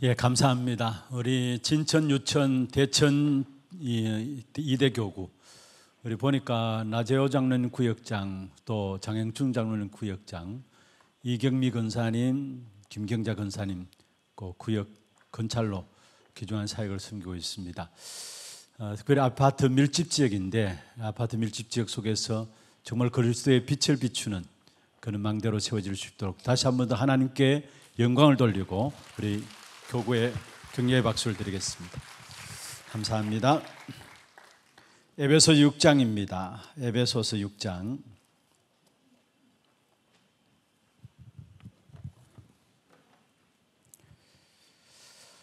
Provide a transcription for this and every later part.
예, 감사합니다. 우리 진천, 유천, 대천 이대 교구 우리 보니까 나재호 장로님 구역장 또 장영충 장로님 구역장 이경미 권사님, 김경자 권사님 그 구역 건찰로 기중한 사역을 섬기고 있습니다. 어, 특별 아파트 밀집 지역인데 아파트 밀집 지역 속에서 정말 그리스도의 빛을 비추는 그런 망대로 세워질 수 있도록 다시 한 번 더 하나님께 영광을 돌리고 우리 교구에 격려의 박수를 드리겠습니다. 감사합니다. 에베소 6장입니다. 에베소서 6장.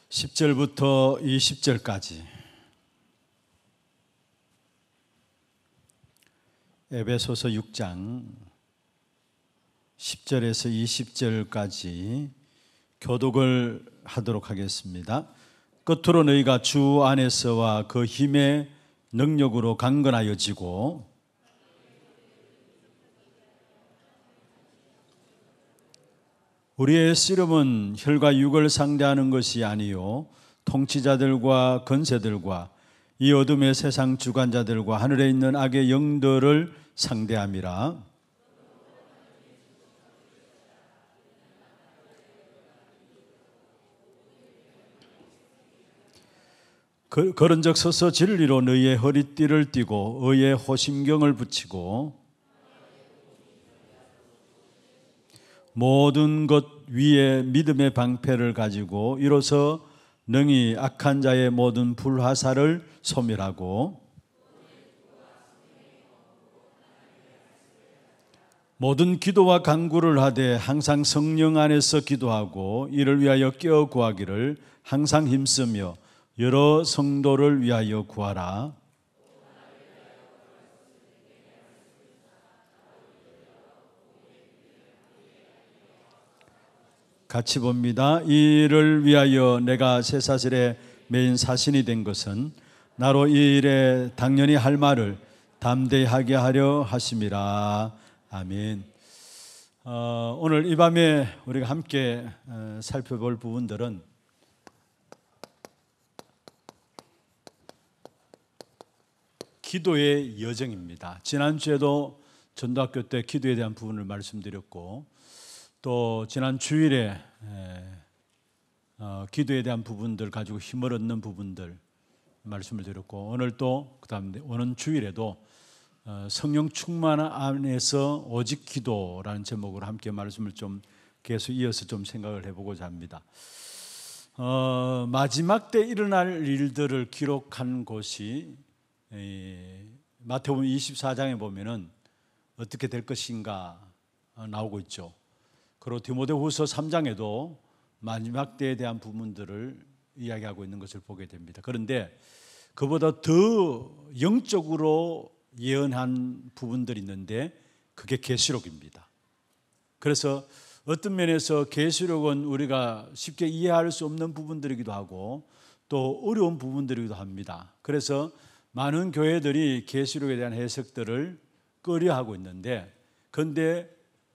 (10절부터) (20절까지) 에베소서 6장 10절에서 20절까지 교독을 하도록 하겠습니다. 끝으로 너희가 주 안에서와 그 힘의 능력으로 강건하여지고 우리의 씨름은 혈과 육을 상대하는 것이 아니요 통치자들과 건세들과 이 어둠의 세상 주관자들과 하늘에 있는 악의 영들을 상대함이라 그런적 서서 진리로 너희의 허리띠를 띠고 의의 호심경을 붙이고 모든 것 위에 믿음의 방패를 가지고 이로써 능히 악한 자의 모든 불화살을 소멸하고 모든 기도와 강구를 하되 항상 성령 안에서 기도하고 이를 위하여 깨어 구하기를 항상 힘쓰며 여러 성도를 위하여 구하라. 같이 봅니다. 이를 위하여 내가 쇠사실의 메인 사신이 된 것은 나로 이 일에 당연히 할 말을 담대 하게 하려 하심이라. 아멘. 어, 오늘 이 밤에 우리가 함께 어, 살펴볼 부분들은 기도의 여정입니다. 지난주에도 전도학교 때 기도에 대한 부분을 말씀드렸고 또 지난 주일에 어, 기도에 대한 부분들 가지고 힘을 얻는 부분들 말씀을 드렸고 오늘 또 그다음 오는 주일에도 어, 성령 충만 안에서 오직 기도라는 제목으로 함께 말씀을 좀 계속 이어서 좀 생각을 해보고자 합니다. 어, 마지막 때 일어날 일들을 기록한 곳이 마태복음 24장에 보면은 어떻게 될 것인가 나오고 있죠. 그리고 디모데후서 3장에도 마지막 때에 대한 부분들을 이야기하고 있는 것을 보게 됩니다. 그런데 그보다 더 영적으로 예언한 부분들이 있는데 그게 계시록입니다. 그래서 어떤 면에서 계시록은 우리가 쉽게 이해할 수 없는 부분들이기도 하고 또 어려운 부분들이기도 합니다. 그래서 많은 교회들이 계시록에 대한 해석들을 꺼려하고 있는데 근데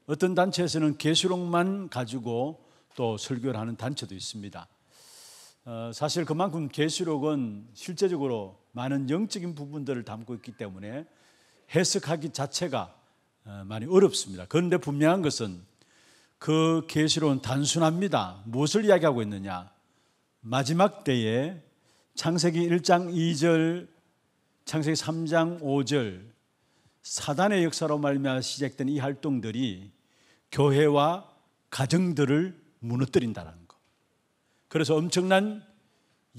어떤 단체에서는 계시록만 가지고 또 설교를 하는 단체도 있습니다. 어, 사실 그만큼 계시록은 실제적으로 많은 영적인 부분들을 담고 있기 때문에 해석하기 자체가 어, 많이 어렵습니다. 그런데 분명한 것은 그 계시록은 단순합니다. 무엇을 이야기하고 있느냐? 마지막 때에 창세기 1장 2절 창세기 3장 5절 사단의 역사로 말미암아 시작된 이 활동들이 교회와 가정들을 무너뜨린다는 것. 그래서 엄청난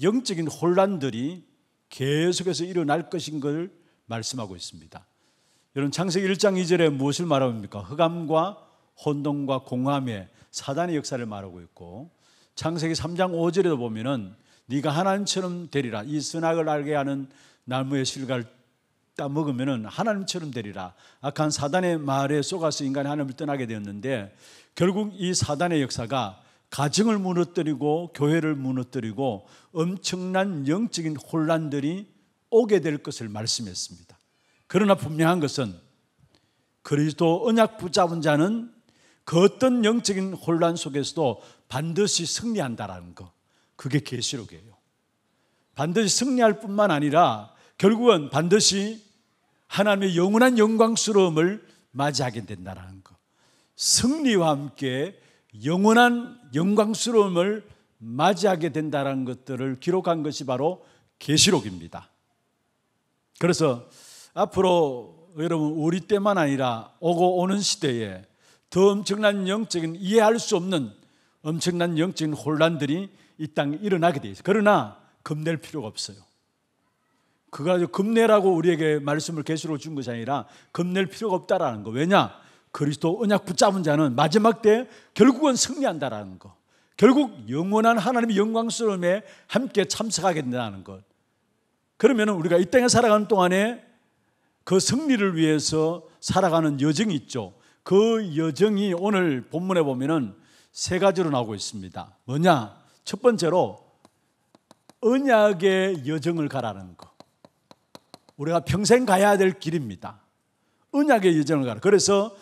영적인 혼란들이 계속해서 일어날 것인 걸 말씀하고 있습니다. 여러분 창세기 1장 2절에 무엇을 말합니까? 흑암과 혼돈과 공함의 사단의 역사를 말하고 있고 창세기 3장 5절에도 보면은 네가 하나님처럼 되리라 이 선악을 알게 하는 나무의 실과를 따먹으면 하나님처럼 되리라. 악한 사단의 말에 속아서 인간이 하나님을 떠나게 되었는데 결국 이 사단의 역사가 가정을 무너뜨리고 교회를 무너뜨리고 엄청난 영적인 혼란들이 오게 될 것을 말씀했습니다. 그러나 분명한 것은 그리스도 언약 붙잡은 자는 그 어떤 영적인 혼란 속에서도 반드시 승리한다라는 거. 그게 계시록이에요. 반드시 승리할 뿐만 아니라 결국은 반드시 하나님의 영원한 영광스러움을 맞이하게 된다는 것. 승리와 함께 영원한 영광스러움을 맞이하게 된다는 것들을 기록한 것이 바로 계시록입니다. 그래서 앞으로 여러분 우리 때만 아니라 오고 오는 시대에 더 엄청난 영적인 이해할 수 없는 엄청난 영적인 혼란들이 이 땅에 일어나게 되어 있어요. 그러나 겁낼 필요가 없어요. 그가 겁내라고 우리에게 말씀을 계시로 준 것이 아니라 겁낼 필요가 없다라는 거. 왜냐? 그리스도 언약 붙잡은 자는 마지막 때 결국은 승리한다라는 거. 결국 영원한 하나님의 영광스러움에 함께 참석하게 된다는 것. 그러면 우리가 이 땅에 살아가는 동안에 그 승리를 위해서 살아가는 여정이 있죠. 그 여정이 오늘 본문에 보면은 세 가지로 나오고 있습니다. 뭐냐? 첫 번째로 언약의 여정을 가라는 거. 우리가 평생 가야 될 길입니다. 언약의 여정을 가라. 그래서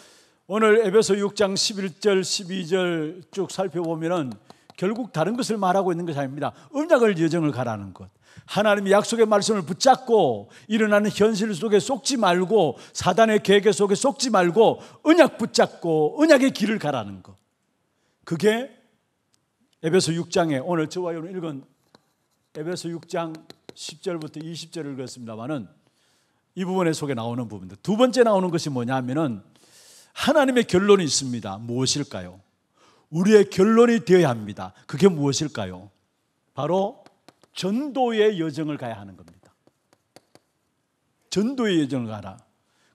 오늘 에베소 6장 11절, 12절 쭉 살펴보면은 결국 다른 것을 말하고 있는 것이 아닙니다. 언약을 여정을 가라는 것. 하나님의 약속의 말씀을 붙잡고 일어나는 현실 속에 속지 말고 사단의 계획 속에 속지 말고 언약 붙잡고 언약의 길을 가라는 것. 그게 에베소 6장에 오늘 저와 여러분 읽은 에베소 6장 10절부터 20절을 읽었습니다만은 이 부분에 속에 나오는 부분들. 두 번째 나오는 것이 뭐냐면은 하나님의 결론이 있습니다. 무엇일까요? 우리의 결론이 되어야 합니다. 그게 무엇일까요? 바로 전도의 여정을 가야 하는 겁니다. 전도의 여정을 가라.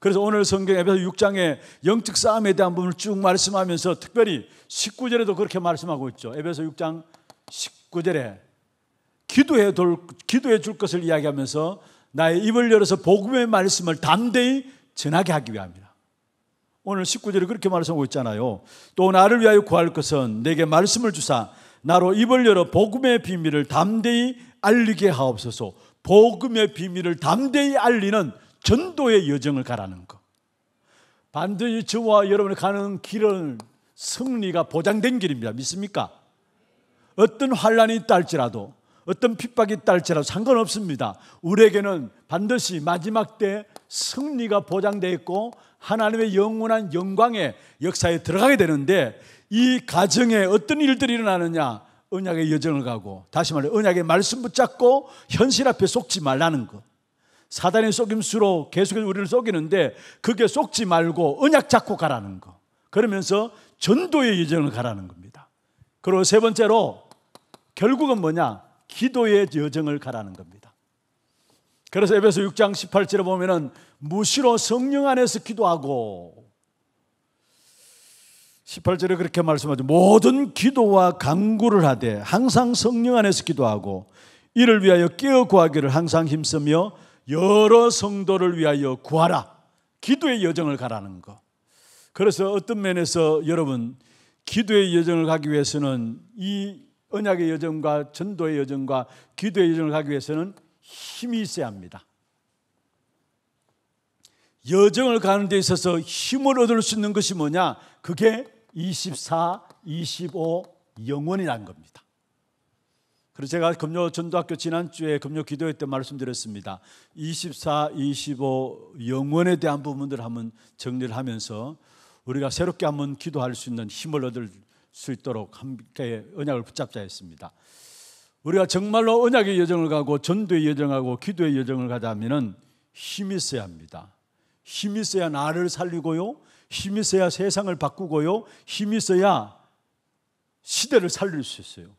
그래서 오늘 성경 에베소 6장의 영적 싸움에 대한 부분을 쭉 말씀하면서 특별히 19절에도 그렇게 말씀하고 있죠. 에베소 6장 19절에 기도해, 돌, 기도해 줄 것을 이야기하면서 나의 입을 열어서 복음의 말씀을 담대히 전하게 하기 위함이라. 오늘 19절에 그렇게 말씀하고 있잖아요. 또 나를 위하여 구할 것은 내게 말씀을 주사 나로 입을 열어 복음의 비밀을 담대히 알리게 하옵소서. 복음의 비밀을 담대히 알리는 전도의 여정을 가라는 것. 반드시 저와 여러분이 가는 길은 승리가 보장된 길입니다. 믿습니까? 어떤 환란이 있다 할지라도 어떤 핍박이 따를지라도 상관없습니다. 우리에게는 반드시 마지막 때 승리가 보장되 있고 하나님의 영원한 영광의 역사에 들어가게 되는데 이 가정에 어떤 일들이 일어나느냐 언약의 여정을 가고 다시 말해 언약의 말씀 붙잡고 현실 앞에 속지 말라는 것 사단의 속임수로 계속해서 우리를 속이는데 그게 속지 말고 언약 잡고 가라는 거 그러면서 전도의 여정을 가라는 겁니다 그리고 세 번째로 결국은 뭐냐 기도의 여정을 가라는 겁니다. 그래서 에베소 6장 18절에 보면은 무시로 성령 안에서 기도하고 18절에 그렇게 말씀하죠. 모든 기도와 강구를 하되 항상 성령 안에서 기도하고 이를 위하여 깨어 구하기를 항상 힘쓰며 여러 성도를 위하여 구하라. 기도의 여정을 가라는 거. 그래서 어떤 면에서 여러분 기도의 여정을 가기 위해서는 이 언약의 여정과 전도의 여정과 기도의 여정을 가기 위해서는 힘이 있어야 합니다. 여정을 가는 데 있어서 힘을 얻을 수 있는 것이 뭐냐? 그게 24, 25 영원이라는 겁니다. 그래서 제가 금요 전도학교 지난주에 금요 기도회 때 말씀드렸습니다. 24, 25 영원에 대한 부분들 한번 정리를 하면서 우리가 새롭게 한번 기도할 수 있는 힘을 얻을 수 있도록 함께 언약을 붙잡자 했습니다. 우리가 정말로 언약의 여정을 가고 전도의 여정하고 기도의 여정을 가자면은 힘이 있어야 합니다. 힘이 있어야 나를 살리고요. 힘이 있어야 세상을 바꾸고요. 힘이 있어야 시대를 살릴 수 있어요.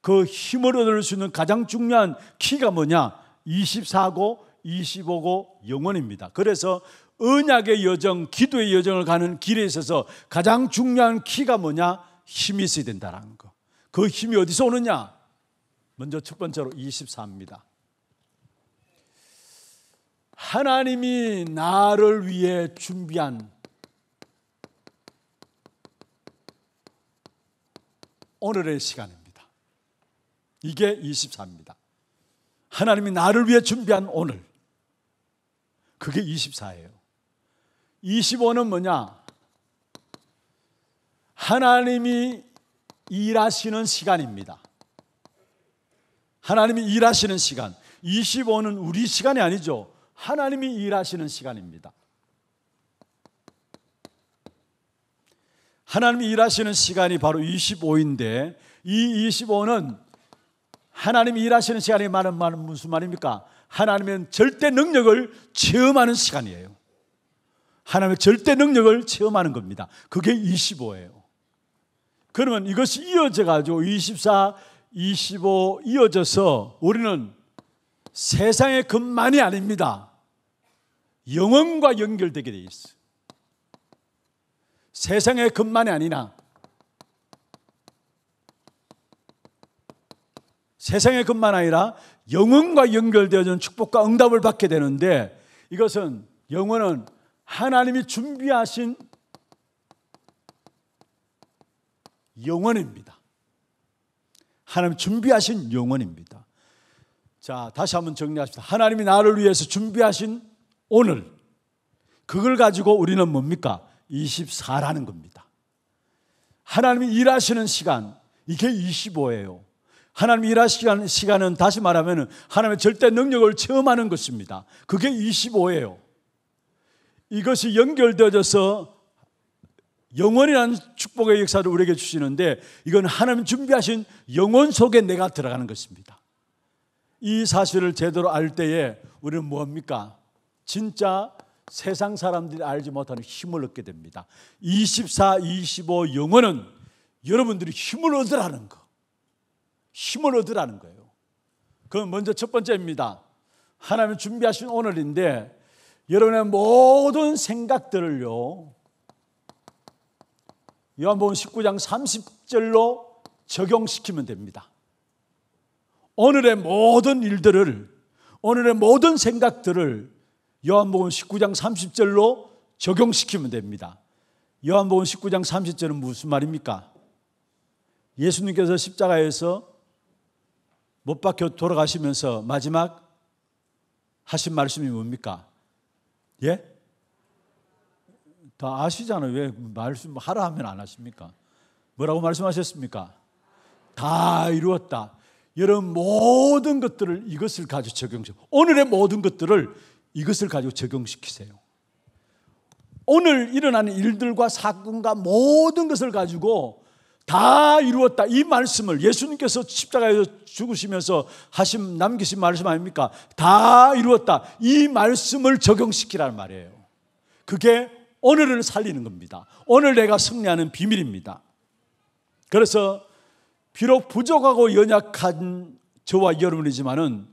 그 힘을 얻을 수 있는 가장 중요한 키가 뭐냐? 24고 25고 영원입니다. 그래서 언약의 여정, 기도의 여정을 가는 길에 있어서 가장 중요한 키가 뭐냐? 힘이 있어야 된다는 거. 그 힘이 어디서 오느냐? 먼저 첫 번째로 24입니다. 하나님이 나를 위해 준비한 오늘의 시간입니다. 이게 24입니다. 하나님이 나를 위해 준비한 오늘. 그게 24예요. 25는 뭐냐? 하나님이 일하시는 시간입니다. 하나님이 일하시는 시간. 25는 우리 시간이 아니죠. 하나님이 일하시는 시간입니다. 하나님이 일하시는 시간이 바로 25인데 이 25는 하나님이 일하시는 시간이 많은 말은 무슨 말입니까? 하나님의 절대 능력을 체험하는 시간이에요. 하나님의 절대 능력을 체험하는 겁니다. 그게 25예요. 그러면 이것이 이어져 가지고 24, 25 이어져서 우리는 세상의 것만이 아닙니다. 영혼과 연결되게 돼 있어. 세상의 것만이 아니라 세상의 것만 아니라 영혼과 연결되어진 축복과 응답을 받게 되는데 이것은 영혼은 하나님이 준비하신 영원입니다. 하나님 준비하신 영원입니다. 자, 다시 한번 정리합시다. 하나님이 나를 위해서 준비하신 오늘. 그걸 가지고 우리는 뭡니까? 24라는 겁니다. 하나님이 일하시는 시간, 이게 25예요. 하나님이 일하시는 시간은 다시 말하면 하나님의 절대 능력을 체험하는 것입니다. 그게 25예요. 이것이 연결되어져서 영원이라는 축복의 역사를 우리에게 주시는데 이건 하나님 준비하신 영원 속에 내가 들어가는 것입니다. 이 사실을 제대로 알 때에 우리는 뭡니까? 진짜 세상 사람들이 알지 못하는 힘을 얻게 됩니다. 24, 25 영어는 여러분들이 힘을 얻으라는 거. 힘을 얻으라는 거예요. 그럼 먼저 첫 번째입니다. 하나님 준비하신 오늘인데 여러분의 모든 생각들을요. 요한복음 19장 30절로 적용시키면 됩니다. 오늘의 모든 일들을 오늘의 모든 생각들을 요한복음 19장 30절로 적용시키면 됩니다. 요한복음 19장 30절은 무슨 말입니까? 예수님께서 십자가에서 못 박혀 돌아가시면서 마지막 하신 말씀이 뭡니까? 예? 다 아시잖아요. 왜 말씀하라 하면 안 하십니까? 뭐라고 말씀하셨습니까? 다 이루었다. 여러분 모든 것들을 이것을 가지고 적용시 오늘의 모든 것들을 이것을 가지고 적용시키세요. 오늘 일어나는 일들과 사건과 모든 것을 가지고 다 이루었다. 이 말씀을 예수님께서 십자가에서 죽으시면서 하심 남기신 말씀 아닙니까? 다 이루었다. 이 말씀을 적용시키라는 말이에요. 그게 오늘을 살리는 겁니다. 오늘 내가 승리하는 비밀입니다. 그래서 비록 부족하고 연약한 저와 여러분이지만은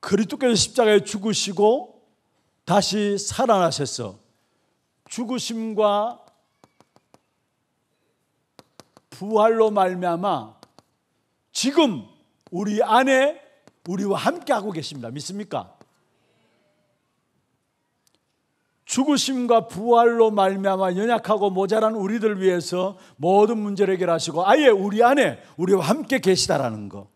그리스도께서 십자가에 죽으시고 다시 살아나셔서 죽으심과 부활로 말미암아 지금 우리 안에 우리와 함께 하고 계십니다. 믿습니까? 죽으심과 부활로 말미암아 연약하고 모자란 우리들 위해서 모든 문제를 해결하시고 아예 우리 안에 우리와 함께 계시다라는 거.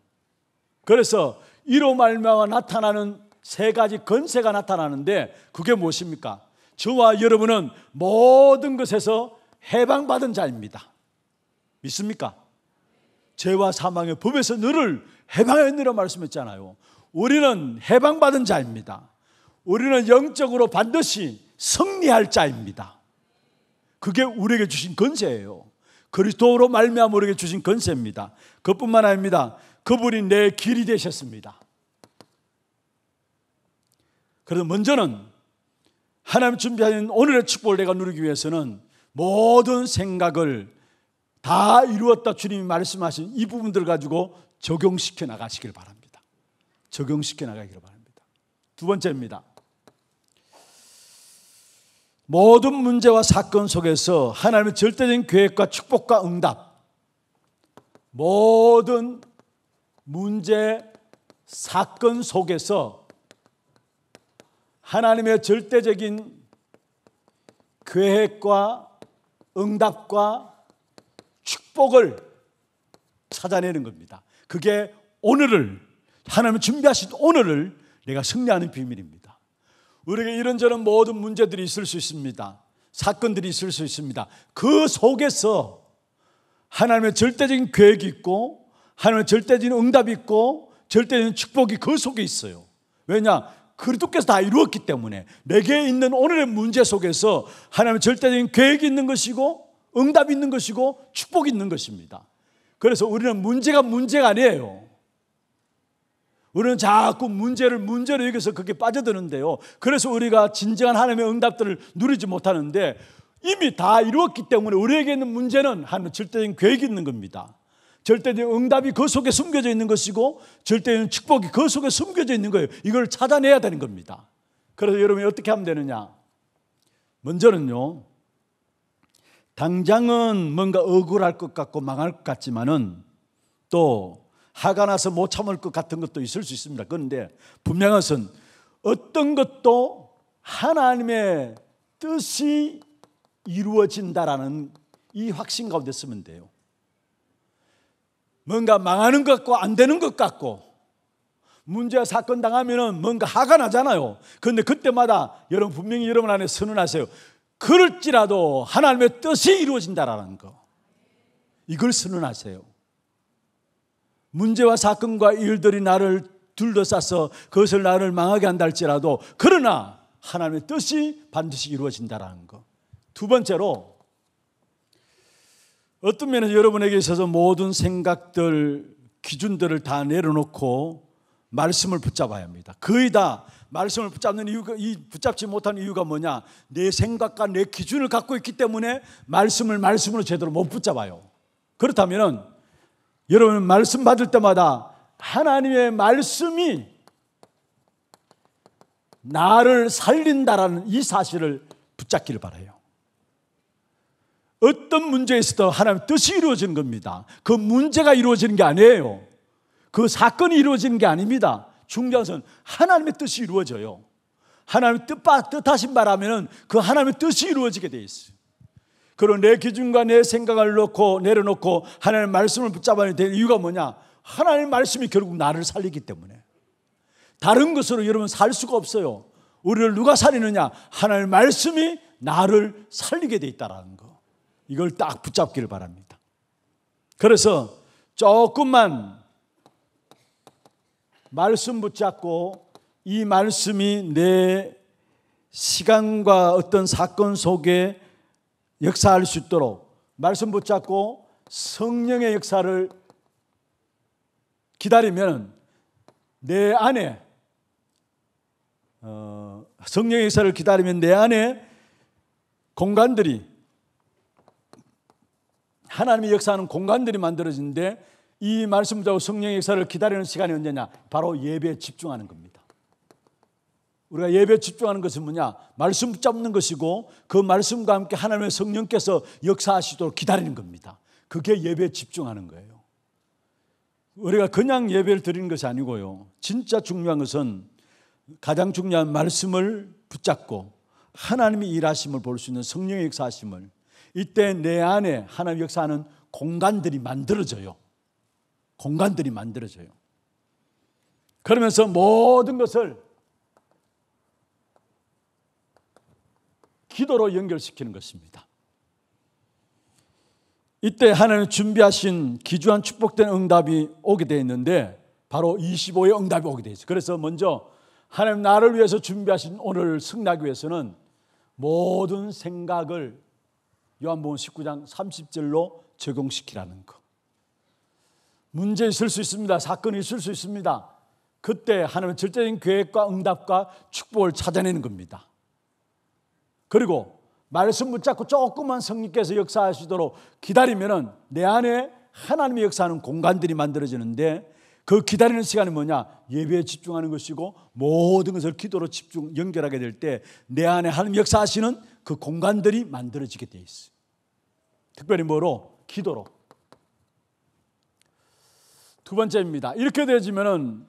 그래서 이로 말미암아 나타나는 세 가지 건세가 나타나는데 그게 무엇입니까? 저와 여러분은 모든 것에서 해방받은 자입니다. 믿습니까? 죄와 사망의 법에서 너를 해방했느라 말씀했잖아요. 우리는 해방받은 자입니다. 우리는 영적으로 반드시 승리할 자입니다. 그게 우리에게 주신 권세예요. 그리스도로 말미암아 우리에게 주신 권세입니다. 그뿐만 아닙니다. 그분이 내 길이 되셨습니다. 그래서 먼저는 하나님 준비하신 오늘의 축복을 내가 누리기 위해서는 모든 생각을 다 이루었다 주님이 말씀하신 이 부분들 가지고 적용시켜 나가시길 바랍니다. 적용시켜 나가기를 바랍니다. 두 번째입니다. 모든 문제와 사건 속에서 하나님의 절대적인 계획과 축복과 응답, 모든 문제, 사건 속에서 하나님의 절대적인 계획과 응답과 축복을 찾아내는 겁니다. 그게 오늘을, 하나님 준비하신 오늘을 내가 승리하는 비밀입니다. 우리에게 이런저런 모든 문제들이 있을 수 있습니다. 사건들이 있을 수 있습니다. 그 속에서 하나님의 절대적인 계획이 있고 하나님의 절대적인 응답이 있고 절대적인 축복이 그 속에 있어요. 왜냐? 그리스도께서 다 이루었기 때문에 내게 있는 오늘의 문제 속에서 하나님의 절대적인 계획이 있는 것이고 응답이 있는 것이고 축복이 있는 것입니다. 그래서 우리는 문제가 문제가 아니에요. 우리는 자꾸 문제를 문제로 여기서 그렇게 빠져드는데요. 그래서 우리가 진정한 하나님의 응답들을 누리지 못하는데 이미 다 이루었기 때문에 우리에게 있는 문제는 하나님 절대적인 계획이 있는 겁니다. 절대적인 응답이 그 속에 숨겨져 있는 것이고 절대적인 축복이 그 속에 숨겨져 있는 거예요. 이걸 찾아내야 되는 겁니다. 그래서 여러분이 어떻게 하면 되느냐? 먼저는요. 당장은 뭔가 억울할 것 같고 망할 것 같지만은 또 화가 나서 못 참을 것 같은 것도 있을 수 있습니다. 그런데 분명한 것은 어떤 것도 하나님의 뜻이 이루어진다라는 이 확신 가운데 쓰면 돼요. 뭔가 망하는 것 같고 안 되는 것 같고 문제와 사건 당하면은 뭔가 화가 나잖아요. 그런데 그때마다 여러분 분명히 여러분 안에 선언하세요. 그럴지라도 하나님의 뜻이 이루어진다라는 거. 이걸 선언하세요. 문제와 사건과 일들이 나를 둘러싸서 그것을 나를 망하게 한다 할지라도 그러나 하나님의 뜻이 반드시 이루어진다라는 것. 두 번째로 어떤 면에서 여러분에게 있어서 모든 생각들, 기준들을 다 내려놓고 말씀을 붙잡아야 합니다. 거의 다 말씀을 붙잡는 이유가 이 붙잡지 못한 이유가 뭐냐? 내 생각과 내 기준을 갖고 있기 때문에 말씀을 말씀으로 제대로 못 붙잡아요. 그렇다면은 여러분 말씀 받을 때마다 하나님의 말씀이 나를 살린다라는 이 사실을 붙잡기를 바라요. 어떤 문제에 있도하나님 뜻이 이루어지는 겁니다. 그 문제가 이루어지는 게 아니에요. 그 사건이 이루어지는 게 아닙니다. 중요한 하나님의 뜻이 이루어져요. 하나님 뜻, 뜻하신 바라면은 그 하나님의 뜻이 이루어지게 돼 있어요. 그런 내 기준과 내 생각을 놓고 내려놓고 하나님의 말씀을 붙잡아야 될 이유가 뭐냐? 하나님의 말씀이 결국 나를 살리기 때문에. 다른 것으로 여러분 살 수가 없어요. 우리를 누가 살리느냐? 하나님의 말씀이 나를 살리게 돼 있다라는 거. 이걸 딱 붙잡기를 바랍니다. 그래서 조금만 말씀 붙잡고 이 말씀이 내 시간과 어떤 사건 속에 역사할 수 있도록 말씀 붙잡고 성령의 역사를 기다리면 내 안에 어, 성령의 역사를 기다리면 내 안에 공간들이 하나님이 역사하는 공간들이 만들어지는데 이 말씀 붙잡고 성령의 역사를 기다리는 시간이 언제냐? 바로 예배에 집중하는 겁니다. 우리가 예배 집중하는 것은 뭐냐? 말씀 붙잡는 것이고 그 말씀과 함께 하나님의 성령께서 역사하시도록 기다리는 겁니다. 그게 예배에 집중하는 거예요. 우리가 그냥 예배를 드리는 것이 아니고요. 진짜 중요한 것은 가장 중요한 말씀을 붙잡고 하나님의 일하심을 볼 수 있는 성령의 역사하심을 이때 내 안에 하나님 역사하는 공간들이 만들어져요. 공간들이 만들어져요. 그러면서 모든 것을 기도로 연결시키는 것입니다. 이때 하나님 준비하신 기주한 축복된 응답이 오게 되어 있는데 바로 25의 응답이 오게 되어 있어요. 그래서 먼저 하나님 나를 위해서 준비하신 오늘 승리기 위해서는 모든 생각을 요한복음 19장 30절로 적용시키라는 것. 문제 있을 수 있습니다. 사건이 있을 수 있습니다. 그때 하나님의 절대적인 계획과 응답과 축복을 찾아내는 겁니다. 그리고 말씀 붙잡고 조금만 성령께서 역사하시도록 기다리면은 내 안에 하나님의 역사하는 공간들이 만들어지는데 그 기다리는 시간이 뭐냐? 예배에 집중하는 것이고 모든 것을 기도로 집중 연결하게 될 때 내 안에 하나님 역사하시는 그 공간들이 만들어지게 돼 있어. 특별히 뭐로? 기도로. 두 번째입니다. 이렇게 되어지면은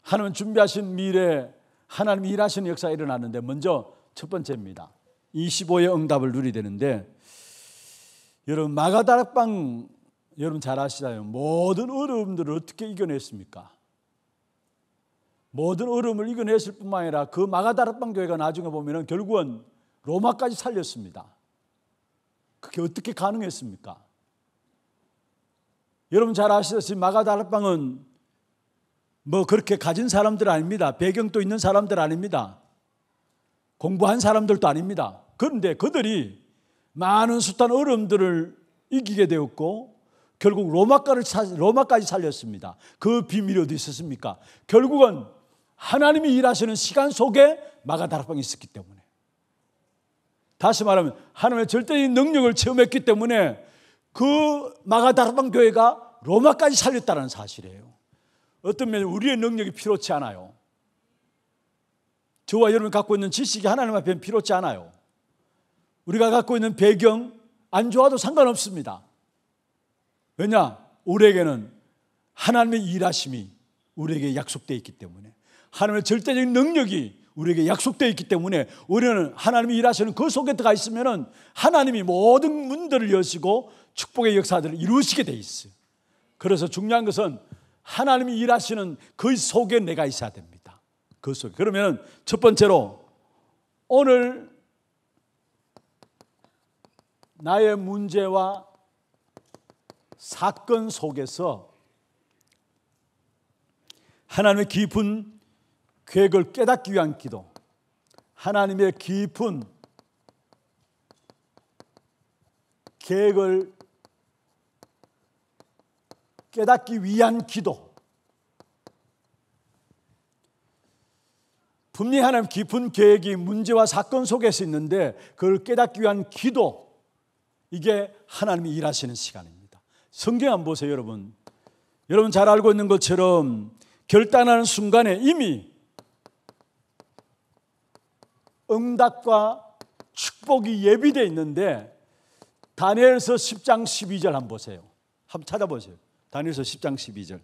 하나님 준비하신 미래 에 하나님 일하시는 역사가 일어나는데 먼저 첫 번째입니다. 25의 응답을 누리 되는데 여러분 마가다락방 여러분 잘 아시잖아요. 모든 어려움들을 어떻게 이겨냈습니까? 모든 어려움을 이겨냈을 뿐만 아니라 그 마가다락방 교회가 나중에 보면 결국은 로마까지 살렸습니다. 그게 어떻게 가능했습니까? 여러분 잘아시다시 마가다락방은 뭐 그렇게 가진 사람들 아닙니다. 배경도 있는 사람들 아닙니다. 공부한 사람들도 아닙니다. 그런데 그들이 많은 숱한 어려들을 이기게 되었고 결국 로마까지, 로마까지 살렸습니다. 그 비밀이 어디 있었습니까? 결국은 하나님이 일하시는 시간 속에 마가다락방이 있었기 때문에. 다시 말하면 하나님의 절대적인 능력을 체험했기 때문에 그 마가다락방 교회가 로마까지 살렸다는 사실이에요. 어떤 면 우리의 능력이 필요치 않아요. 저와 여러분 갖고 있는 지식이 하나님 앞에 필요치 않아요. 우리가 갖고 있는 배경 안 좋아도 상관없습니다. 왜냐? 우리에게는 하나님의 일하심이 우리에게 약속되어 있기 때문에 하나님의 절대적인 능력이 우리에게 약속되어 있기 때문에 우리는 하나님이 일하시는 그 속에 들어가 있으면 하나님이 모든 문들을 여시고 축복의 역사들을 이루시게 돼 있어요. 그래서 중요한 것은 하나님이 일하시는 그 속에 내가 있어야 됩니다. 그 속에. 그러면 첫 번째로 오늘 나의 문제와 사건 속에서 하나님의 깊은 계획을 깨닫기 위한 기도, 하나님의 깊은 계획을 깨닫기 위한 기도, 분명히 하나님 깊은 계획이 문제와 사건 속에서 있는데 그걸 깨닫기 위한 기도 이게 하나님이 일하시는 시간입니다. 성경 안 보세요, 여러분. 여러분 잘 알고 있는 것처럼 결단하는 순간에 이미 응답과 축복이 예비되어 있는데 다니엘서 10장 12절 한번 보세요. 한번 찾아보세요. 다니엘서 10장 12절.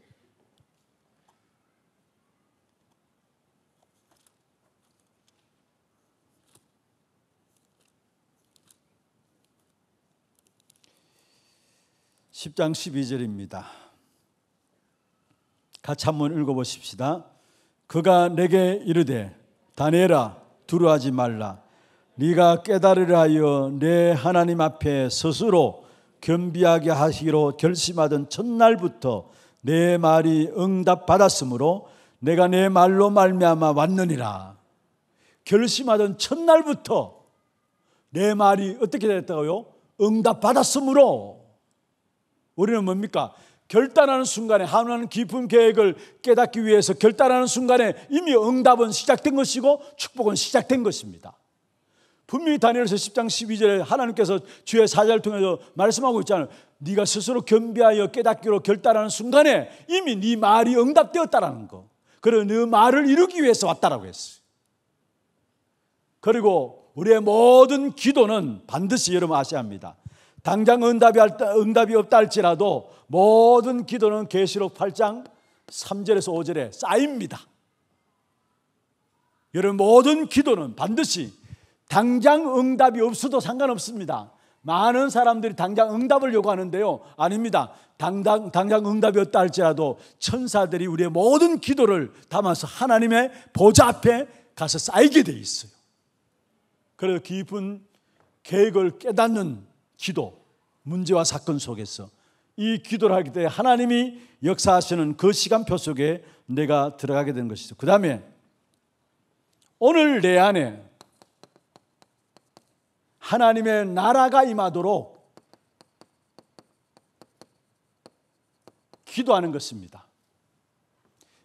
10장 12절입니다. 같이 한번 읽어보십시다. 그가 내게 이르되 다니엘아 두려하지 말라. 네가 깨달으라 하여 내 하나님 앞에 스스로 겸비하게 하시기로 결심하던 첫날부터 내 말이 응답받았으므로 내가 내 말로 말미암아 왔느니라. 결심하던 첫날부터 내 말이 어떻게 됐다고요? 응답받았으므로 우리는 뭡니까? 결단하는 순간에 하나님 깊은 계획을 깨닫기 위해서 결단하는 순간에 이미 응답은 시작된 것이고 축복은 시작된 것입니다. 분명히 다니엘서 10장 12절에 하나님께서 주의 사자를 통해서 말씀하고 있잖아요. 네가 스스로 겸비하여 깨닫기로 결단하는 순간에 이미 네 말이 응답되었다라는 거. 그리고 네 말을 이루기 위해서 왔다라고 했어요. 그리고 우리의 모든 기도는 반드시 여러분 아셔야 합니다. 당장 응답이, 응답이 없다 할지라도 모든 기도는 계시록 8장 3절에서 5절에 쌓입니다. 여러분 모든 기도는 반드시 당장 응답이 없어도 상관없습니다. 많은 사람들이 당장 응답을 요구하는데요. 아닙니다. 당장, 당장 응답이 없다 할지라도 천사들이 우리의 모든 기도를 담아서 하나님의 보좌 앞에 가서 쌓이게 돼 있어요. 그래서 깊은 계획을 깨닫는 기도, 문제와 사건 속에서 이 기도를 하기 때문에 하나님이 역사하시는 그 시간표 속에 내가 들어가게 된 것이죠. 그 다음에 오늘 내 안에 하나님의 나라가 임하도록 기도하는 것입니다.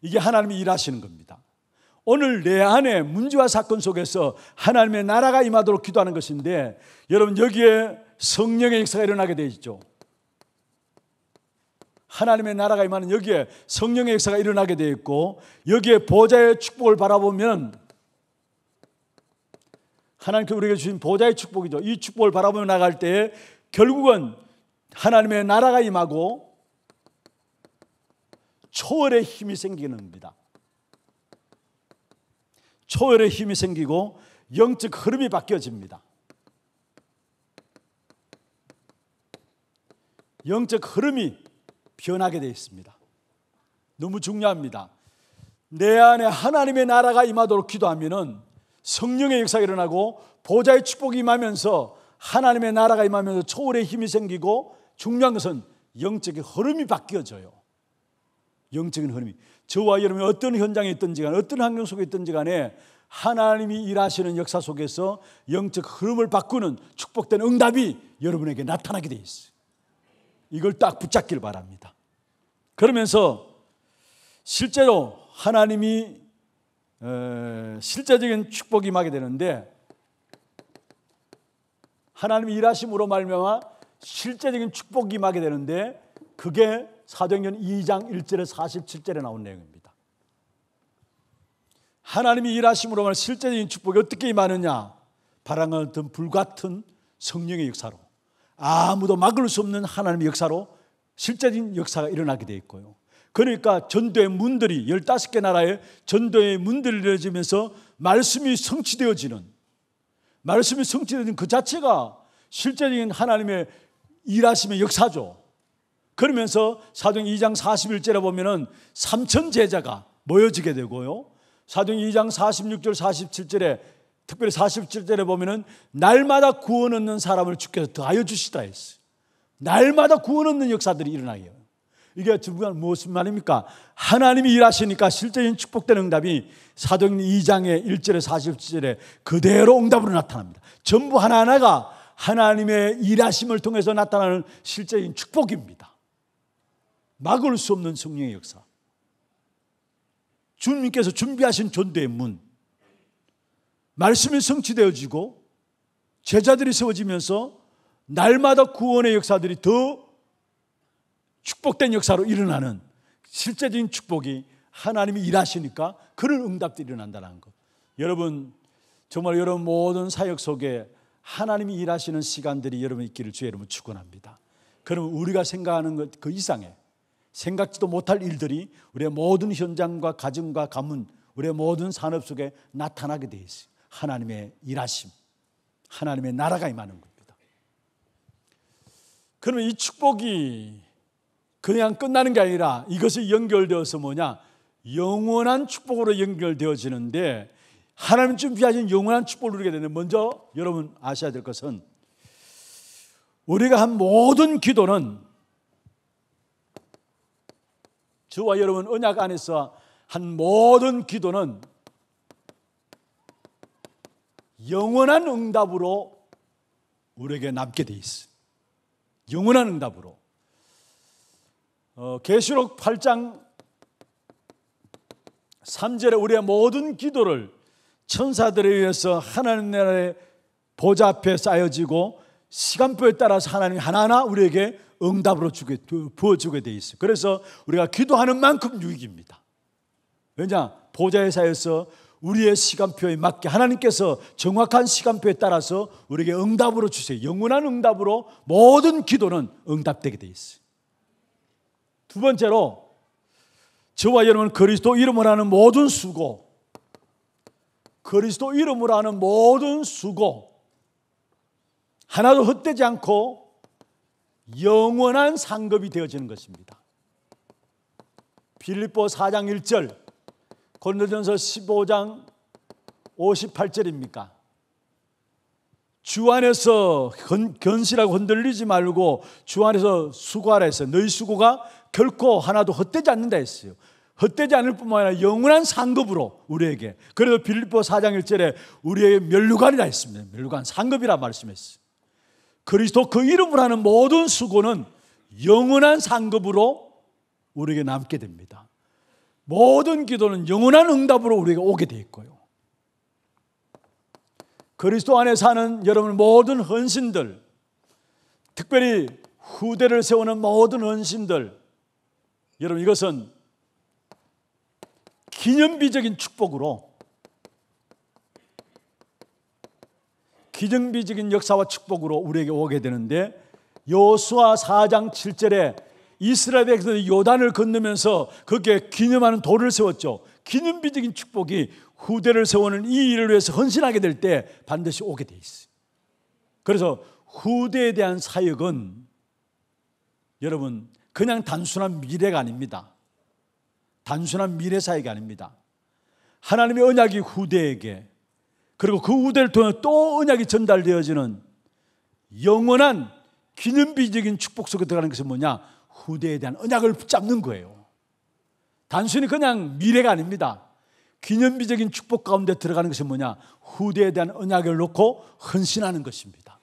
이게 하나님이 일하시는 겁니다. 오늘 내 안에 문제와 사건 속에서 하나님의 나라가 임하도록 기도하는 것인데 여러분 여기에 성령의 역사가 일어나게 되어 있죠. 하나님의 나라가 임하는 여기에 성령의 역사가 일어나게 되어 있고 여기에 보좌의 축복을 바라보면 하나님께 우리에게 주신 보좌의 축복이죠. 이 축복을 바라보며 나갈 때 결국은 하나님의 나라가 임하고 초월의 힘이 생기는 겁니다. 초월의 힘이 생기고 영적 흐름이 바뀌어집니다. 영적 흐름이 변하게 되어 있습니다. 너무 중요합니다. 내 안에 하나님의 나라가 임하도록 기도하면 성령의 역사가 일어나고 보좌의 축복이 임하면서 하나님의 나라가 임하면서 초월의 힘이 생기고 중요한 것은 영적인 흐름이 바뀌어져요. 영적인 흐름이 저와 여러분이 어떤 현장에 있든지 간에 어떤 환경 속에 있든지 간에 하나님이 일하시는 역사 속에서 영적 흐름을 바꾸는 축복된 응답이 여러분에게 나타나게 돼 있어요. 이걸 딱붙잡기를 바랍니다. 그러면서 실제로 하나님이 실제적인 축복이 임하게 되는데 하나님이 일하심으로 말미암아 실제적인 축복이 임하게 되는데 그게 사도행전 2장 1절에 서 47절에 나온 내용입니다. 하나님이 일하심으로 말 실제적인 축복이 어떻게 임하느냐? 바람을 같 불같은 성령의 역사로 아무도 막을 수 없는 하나님의 역사로 실제적인 역사가 일어나게 돼 있고요. 그러니까 전도의 문들이 15개 나라의 전도의 문들이 열어지면서 말씀이 성취되어지는 말씀이 성취되는 그 자체가 실제적인 하나님의 일하심의 역사죠. 그러면서 사도행 2장 41절에 보면은 삼천 제자가 모여지게 되고요. 사도행 2장 46절 47절에 특별히 47절에 보면은 날마다 구원 얻는 사람을 주께서 더하여 주시다 했어요. 날마다 구원 얻는 역사들이 일어나요. 이게 중요한 무슨 말입니까? 하나님이 일하시니까 실제인 적 축복된 응답이 사도행 2장의 1절에 47절에 그대로 응답으로 나타납니다. 전부 하나하나가 하나님의 일하심을 통해서 나타나는 실제인 적 축복입니다. 막을 수 없는 성령의 역사. 주님께서 준비하신 존대의 문. 말씀이 성취되어지고 제자들이 세워지면서 날마다 구원의 역사들이 더 축복된 역사로 일어나는 실제적인 축복이 하나님이 일하시니까 그런 응답들이 일어난다는 것. 여러분, 정말 여러분 모든 사역 속에 하나님이 일하시는 시간들이 여러분 있기를 주의 이름으로 축원합니다. 그러면 우리가 생각하는 것 그 이상의 생각지도 못할 일들이 우리의 모든 현장과 가정과 가문, 우리의 모든 산업 속에 나타나게 되어 있어요. 하나님의 일하심, 하나님의 나라가 임하는 겁니다. 그러면 이 축복이 그냥 끝나는 게 아니라 이것이 연결되어서 뭐냐? 영원한 축복으로 연결되어지는데 하나님 준비하신 영원한 축복을 누리게 되는데 먼저 여러분 아셔야 될 것은 우리가 한 모든 기도는 주와 여러분 언약 안에서 한 모든 기도는 영원한 응답으로 우리에게 남게 돼 있어. 영원한 응답으로. 어, 계시록 8장 3절에 우리의 모든 기도를 천사들에 의해서 하나님 나라의 보좌 앞에 쌓여지고 시간표에 따라서 하나님이 하나하나 우리에게 응답으로 주게, 부어주게 돼 있어요. 그래서 우리가 기도하는 만큼 유익입니다. 왜냐? 보좌회사에서 우리의 시간표에 맞게 하나님께서 정확한 시간표에 따라서 우리에게 응답으로 주세요. 영원한 응답으로 모든 기도는 응답되게 돼 있어요. 두 번째로 저와 여러분 그리스도 이름으로 하는 모든 수고 그리스도 이름으로 하는 모든 수고 하나도 헛되지 않고 영원한 상급이 되어지는 것입니다. 빌립보 4장 1절, 고린도전서 15장 58절입니까? 주 안에서 견실하고 흔들리지 말고 주 안에서 수고하라 했어요. 너희 수고가 결코 하나도 헛되지 않는다 했어요. 헛되지 않을 뿐만 아니라 영원한 상급으로 우리에게. 그래서 빌립보 4장 1절에 우리의 멸류관이라 했습니다. 멸류관 상급이라 말씀했어요. 그리스도 그 이름으로 하는 모든 수고는 영원한 상급으로 우리에게 남게 됩니다. 모든 기도는 영원한 응답으로 우리에게 오게 돼 있고요. 그리스도 안에 사는 여러분 모든 헌신들, 특별히 후대를 세우는 모든 헌신들, 여러분 이것은 기념비적인 축복으로 기정비적인 역사와 축복으로 우리에게 오게 되는데 여수와 4장 7절에 이스라엘 백성들이 요단을 건너면서 거기에 기념하는 돌을 세웠죠. 기념비적인 축복이 후대를 세우는 이 일을 위해서 헌신하게 될 때 반드시 오게 돼 있어요. 그래서 후대에 대한 사역은 여러분 그냥 단순한 미래가 아닙니다. 단순한 미래 사역이 아닙니다. 하나님의 언약이 후대에게 그리고 그 우대를 통해 또 언약이 전달되어지는 영원한 기념비적인 축복 속에 들어가는 것은 뭐냐? 후대에 대한 언약을 붙잡는 거예요. 단순히 그냥 미래가 아닙니다. 기념비적인 축복 가운데 들어가는 것이 뭐냐? 후대에 대한 언약을 놓고 헌신하는 것입니다.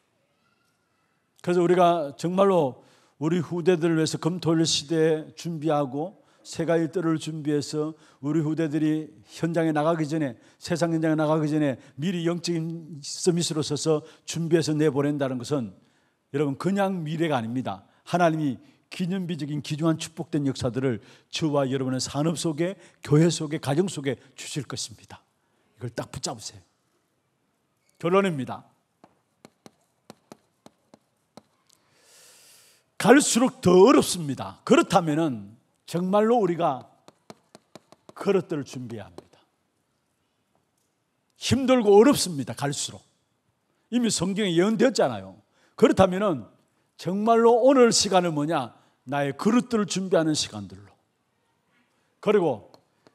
그래서 우리가 정말로 우리 후대들을 위해서 금토일 시대에 준비하고 세가 일들을 준비해서 우리 후대들이 현장에 나가기 전에 세상 현장에 나가기 전에 미리 영적인 서밋으로 서서 준비해서 내보낸다는 것은 여러분 그냥 미래가 아닙니다. 하나님이 기념비적인 기중한 축복된 역사들을 저와 여러분의 산업 속에 교회 속에 가정 속에 주실 것입니다. 이걸 딱 붙잡으세요. 결론입니다. 갈수록 더 어렵습니다. 그렇다면은 정말로 우리가 그릇들을 준비해야 합니다. 힘들고 어렵습니다. 갈수록. 이미 성경에 예언되었잖아요. 그렇다면 정말로 오늘 시간을 뭐냐? 나의 그릇들을 준비하는 시간들로. 그리고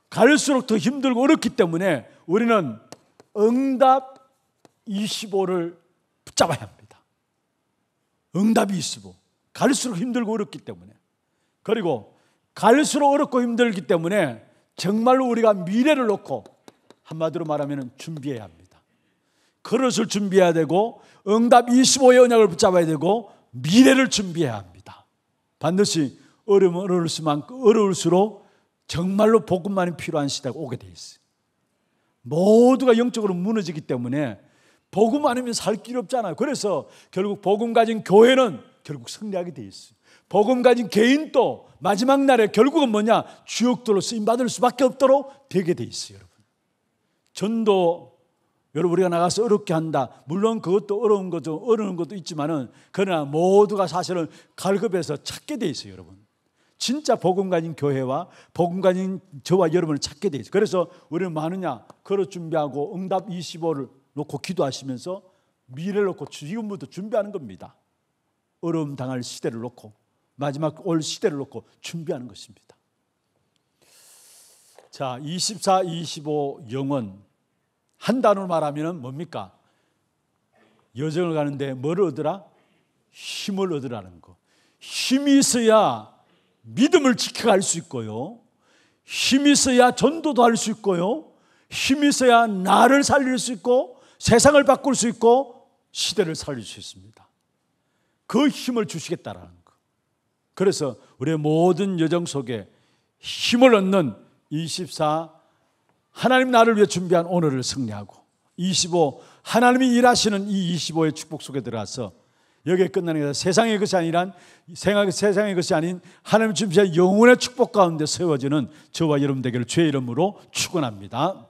갈수록 더 힘들고 어렵기 때문에 우리는 응답 25를 붙잡아야 합니다. 응답 25. 갈수록 힘들고 어렵기 때문에. 그리고 갈수록 어렵고 힘들기 때문에 정말로 우리가 미래를 놓고 한마디로 말하면 준비해야 합니다. 그릇을 준비해야 되고 응답 25의 언약을 붙잡아야 되고 미래를 준비해야 합니다. 반드시 어려움 어려울수만 어려울수록 정말로 복음만이 필요한 시대가 오게 돼 있어요. 모두가 영적으로 무너지기 때문에 복음 아니면 살길 없잖아요. 그래서 결국 복음 가진 교회는 결국 승리하게 돼 있어요. 복음 가진 개인 도 마지막 날에 결국은 뭐냐? 주역들로 쓰임 받을 수밖에 없도록 되게 돼 있어요, 여러분. 전도 여러분 우리가 나가서 어렵게 한다. 물론 그것도 어려운 것도 어려운 것도 있지만은 그러나 모두가 사실은 갈급해서 찾게 돼 있어요, 여러분. 진짜 복음 가진 교회와 복음 가진 저와 여러분을 찾게 돼 있어요. 그래서 우리는 많으냐? 뭐 그릇 준비하고 응답 25를 놓고 기도하시면서 미래를 놓고 지금부터 준비하는 겁니다. 어려움 당할 시대를 놓고 마지막 올 시대를 놓고 준비하는 것입니다. 자, 24, 25 영원 한 단어로 말하면 뭡니까? 여정을 가는데 뭘 얻으라? 힘을 얻으라는 거. 힘이 있어야 믿음을 지켜갈 수 있고요. 힘이 있어야 전도도 할 수 있고요. 힘이 있어야 나를 살릴 수 있고 세상을 바꿀 수 있고 시대를 살릴 수 있습니다. 그 힘을 주시겠다라는 그래서 우리의 모든 여정 속에 힘을 얻는 24 하나님 나를 위해 준비한 오늘을 승리하고 25 하나님이 일하시는 이 25의 축복 속에 들어가서 여기에 끝나는 게 세상의 것이 아니란 생각 세상의 것이 아닌 하나님 준비한 영혼의 축복 가운데 세워지는 저와 여러분 되기를 주의 이름으로 축원합니다.